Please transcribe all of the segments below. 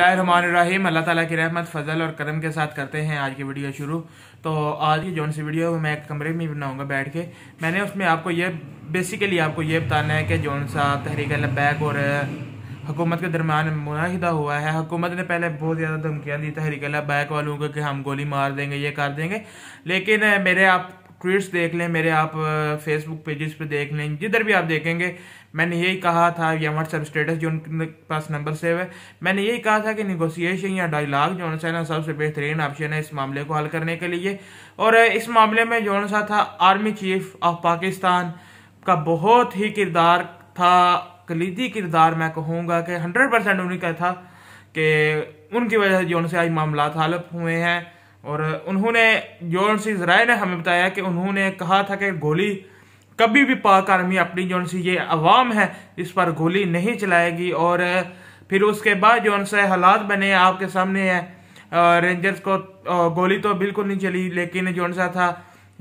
बसमीम अल्लाह ताला की रहमत फ़जल और करम के साथ करते हैं आज की वीडियो शुरू तो आज की जो सी वीडियो मैं कमरे में बनाऊंगा बैठ के मैंने उसमें आपको ये बेसिकली आपको ये बताना है कि जौन सा तहरीक लबैक और हुकूमत के दरमियान मुनाहिदा हुआ है हुकूमत ने पहले बहुत ज़्यादा धमकियाँ दी तहरीक लबैक वालों को कि हम गोली मार देंगे ये कर देंगे लेकिन मेरे आप ट्वीट्स देख लें मेरे आप फेसबुक पेजेस पे देख लें जिधर भी आप देखेंगे मैंने यही कहा था या व्हाट्सएप स्टेटस जो उनके पास नंबर सेव है मैंने यही कहा था कि निगोसिएशन या डायलाग जो सा ना सबसे बेहतरीन ऑप्शन है इस मामले को हल करने के लिए और इस मामले में जो सा था आर्मी चीफ ऑफ पाकिस्तान का बहुत ही किरदार था कलीदी किरदार मैं कहूँगा कि हंड्रेड परसेंट उन्हीं का था कि उनकी वजह से जो आज मामला हल हुए हैं और उन्होंने जॉन सी जराय ने हमें बताया कि उन्होंने कहा था कि गोली कभी भी पाक आर्मी अपनी जो सी ये अवाम है इस पर गोली नहीं चलाएगी और फिर उसके बाद जो हालात बने आपके सामने है रेंजर्स को गोली तो बिल्कुल नहीं चली लेकिन जो सा था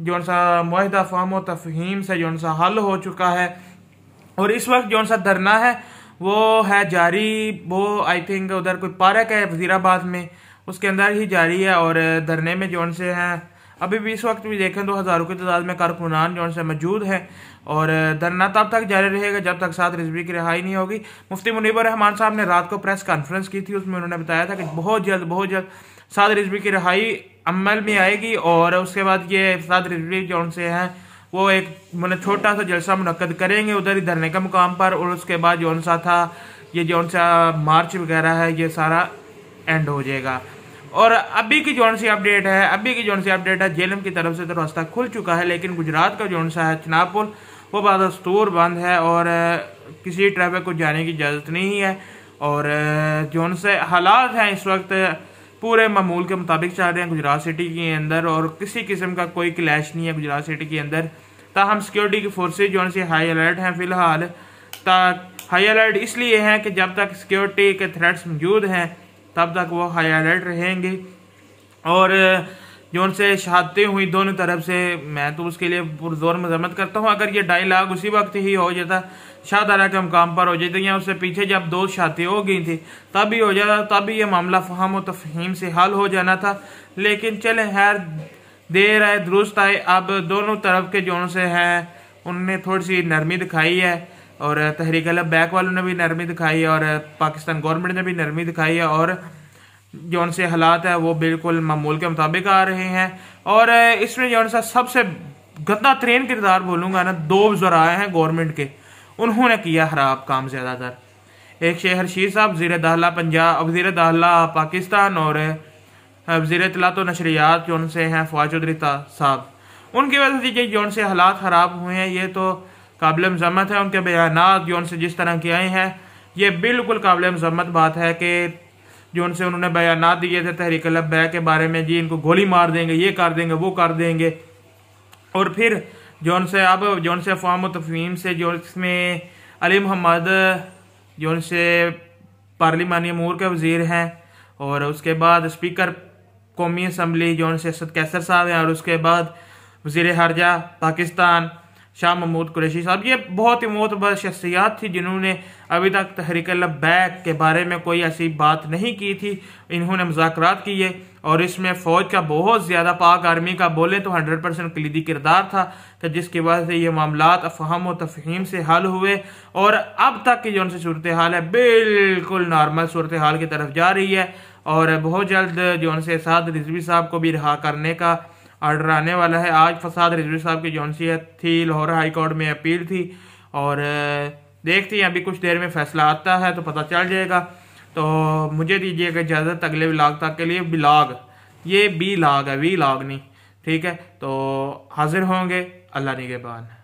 जो सा फाम तफहीम से जो सा हल हो चुका है और इस वक्त जो सा धरना है वो है जारी वो आई थिंक उधर कोई पार्क है वजीराबाद में उसके अंदर ही जारी है और धरने में जौन से हैं अभी भी इस वक्त भी देखें तो हज़ारों की तादाद में कारकुनान जोन से मौजूद हैं और धरना तब तक जारी रहेगा जब तक सात रिजवी की रिहाई नहीं होगी मुफ्ती मुनीबर रहमान साहब ने रात को प्रेस कॉन्फ्रेंस की थी उसमें उन्होंने बताया था कि बहुत जल्द बहुत जल्द सात रिजवी की रिहाई अमल में आएगी और उसके बाद ये सात रिजवी जो से हैं वो एक मैंने छोटा सा जलसा मुनद करेंगे उधर ही धरने के मुकाम पर और उसके बाद जौन सा था ये जौन सा मार्च वगैरह है ये सारा एंड हो जाएगा और अभी की जौन सी अपडेट है अभी की जौन सी अपडेट है जेलम की तरफ से तो रास्ता खुल चुका है लेकिन गुजरात का जौन सा है चनाब पुल वो स्टोर बंद है और किसी ट्रैफिक को जाने की इजाज़त नहीं है और जौन से हालात हैं इस वक्त पूरे मामूल के मुताबिक चल रहे हैं गुजरात सिटी के अंदर और किसी किस्म का कोई क्लैश नहीं है गुजरात सिटी के अंदर ताहम सिक्योरिटी की फोर्सेज जो सी हाई अलर्ट हैं फ़िलहाल ता हाई अलर्ट इसलिए हैं कि जब तक सिक्योरिटी के थ्रेट्स मौजूद हैं तब तक वो हाई अलर्ट रहेंगे और जो उनसे शहादतें हुई दोनों तरफ से मैं तो उसके लिए पुरजोर मजम्मत करता हूँ अगर ये डायलाग उसी वक्त ही हो जाता शाह दारा के मकाम पर हो जाते या उससे पीछे जब दो शादी हो गई थी तब भी हो जाता तब भी ये मामला फहम व तफहीम से हल हो जाना था लेकिन चले हैर देर आए दुरुस्त आए अब दोनों तरफ के जो उनसे हैं उनने थोड़ी सी नरमी दिखाई है और तहरीक अलब बैक वालों ने भी नरमी दिखाई है और पाकिस्तान गवर्नमेंट ने भी नरमी दिखाई है और जो उनसे हालात है वो बिल्कुल मामूल के मुताबिक आ रहे हैं और इसमें जो सा सबसे गंदा तरीन किरदार बोलूँगा ना दो जराए हैं गवर्नमेंट के उन्होंने किया खराब काम ज़्यादातर एक शेख हर्शीद साहब वजीर दाखिला पंजाब वजीर दाखिला पाकिस्तान और वजीर तो नशरियात जो उनसे हैं फवाज चौधरी साहब उनकी वजह से जो उनसे हालात ख़राब हुए हैं ये तो काबिल मजम्मत है उनके बयान जो उनसे जिस तरह के आए हैं ये बिल्कुल काबिल मजम्मत बात है कि जो उनसे उन्होंने बयान दिए थे तहरीक लब्बैक के बारे में जी इनको गोली मार देंगे ये कर देंगे वो कर देंगे और फिर जो उनसे अब जो उनसे अफवाम तफीम से जो इसमें अली मोहम्मद जो उनसे पार्लिमानी अमूर के वजीर हैं और उसके बाद स्पीकर कौमी असम्बली जो उनसे सद कैसर साहब हैं और उसके बाद वजीर हरजा पाकिस्तान शाह महमूद कुरैशी साहब ये बहुत ही मोतबर शख्सियात थी जिन्होंने अभी तक तहरीक बैग के बारे में कोई ऐसी बात नहीं की थी इन्होंने मुजाकर किए और इसमें फ़ौज का बहुत ज़्यादा पाक आर्मी का बोले तो हंड्रेड परसेंट कलीदी किरदार था तो जिसकी वजह से ये मामला अफहम व तफहीम से हल हुए और अब तक की जो उनसे सूरत हाल है बिल्कुल नॉर्मल सूरत हाल की तरफ जा रही है और बहुत जल्द जो उनसे साद रिजवी साहब को भी रिहा करने का आर्डर आने वाला है आज फसाद रिजवी साहब की जौन थी लाहौर हाई कोर्ट में अपील थी और देखते हैं अभी कुछ देर में फैसला आता है तो पता चल जाएगा तो मुझे दीजिएगा इजाज़त अगले ब्लाग तक के लिए ब्लाग ये बी लाग है वी लाग नहीं ठीक है तो हाजिर होंगे अल्लाह निगेबान